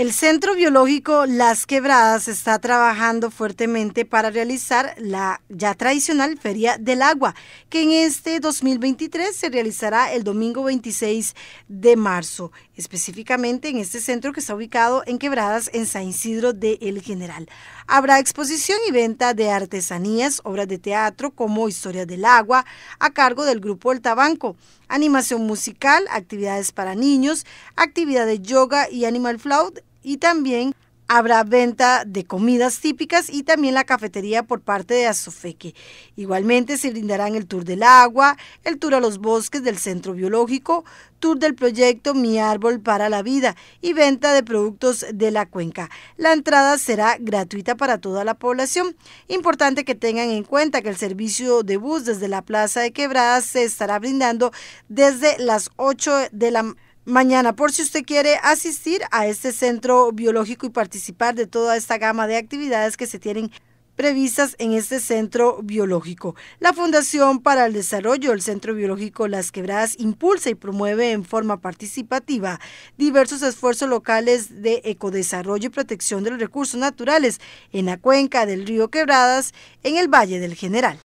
El Centro Biológico Las Quebradas está trabajando fuertemente para realizar la ya tradicional Feria del Agua, que en este 2023 se realizará el domingo 26 de marzo, específicamente en este centro que está ubicado en Quebradas, en San Isidro de El General. Habrá exposición y venta de artesanías, obras de teatro como Historia del Agua, a cargo del Grupo El Tabanco, animación musical, actividades para niños, actividad de yoga y animal flout y también habrá venta de comidas típicas y también la cafetería por parte de Azofeque. Igualmente se brindarán el tour del agua, el tour a los bosques del centro biológico, tour del proyecto Mi Árbol para la Vida y venta de productos de la cuenca. La entrada será gratuita para toda la población. Importante que tengan en cuenta que el servicio de bus desde la Plaza de Quebradas se estará brindando desde las 8 de la mañana mañana, por si usted quiere asistir a este centro biológico y participar de toda esta gama de actividades que se tienen previstas en este centro biológico. La Fundación para el Desarrollo del Centro Biológico Las Quebradas impulsa y promueve en forma participativa diversos esfuerzos locales de ecodesarrollo y protección de los recursos naturales en la cuenca del río Quebradas, en el Valle del General.